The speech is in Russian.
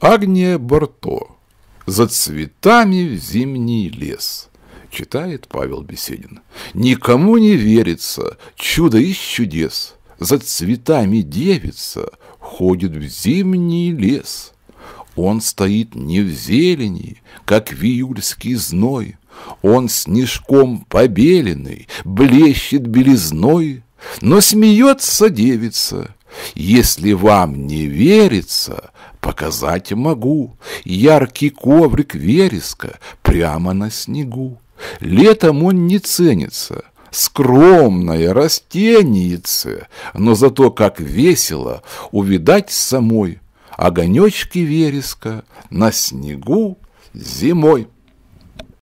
Агния Борто. «За цветами в зимний лес», — читает Павел Беседин. «Никому не верится, чудо из чудес. За цветами девица ходит в зимний лес. Он стоит не в зелени, как в июльский зной. Он снежком побеленный, блещет белизной, но смеется девица. Если вам не верится, Показать могу яркий коврик вереска прямо на снегу. Летом он не ценится, скромное растенице, но зато как весело увидать самой огонечки вереска на снегу зимой.